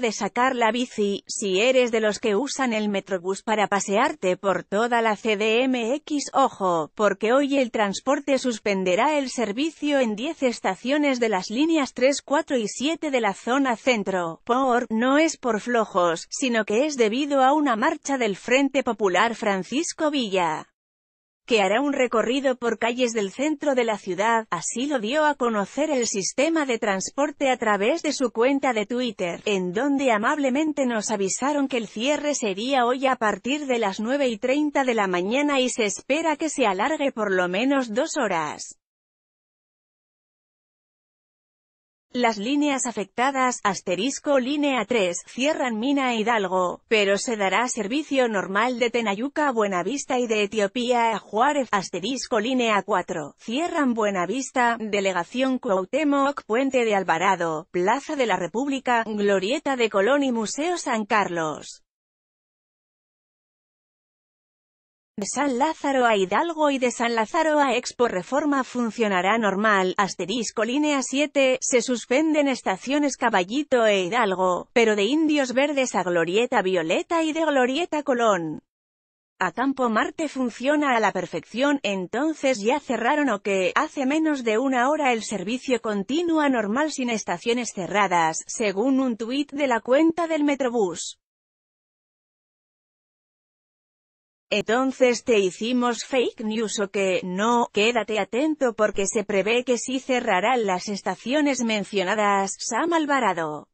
de sacar la bici, si eres de los que usan el Metrobús para pasearte por toda la CDMX, ojo, porque hoy el transporte suspenderá el servicio en 10 estaciones de las líneas 3, 4 y 7 de la zona centro, por, no es por flojos, sino que es debido a una marcha del Frente Popular Francisco Villa que hará un recorrido por calles del centro de la ciudad, así lo dio a conocer el sistema de transporte a través de su cuenta de Twitter, en donde amablemente nos avisaron que el cierre sería hoy a partir de las 9 y 30 de la mañana y se espera que se alargue por lo menos dos horas. Las líneas afectadas, asterisco línea 3, cierran Mina e Hidalgo, pero se dará servicio normal de Tenayuca a Buenavista y de Etiopía a Juárez, asterisco línea 4, cierran Buenavista, delegación Cuauhtémoc, Puente de Alvarado, Plaza de la República, Glorieta de Colón y Museo San Carlos. De San Lázaro a Hidalgo y de San Lázaro a Expo Reforma funcionará normal, asterisco línea 7, se suspenden estaciones Caballito e Hidalgo, pero de Indios Verdes a Glorieta Violeta y de Glorieta Colón. A Campo Marte funciona a la perfección, entonces ya cerraron o que, hace menos de una hora el servicio continúa normal sin estaciones cerradas, según un tuit de la cuenta del Metrobús. Entonces te hicimos fake news o que, no, quédate atento porque se prevé que sí cerrarán las estaciones mencionadas, Sam Alvarado.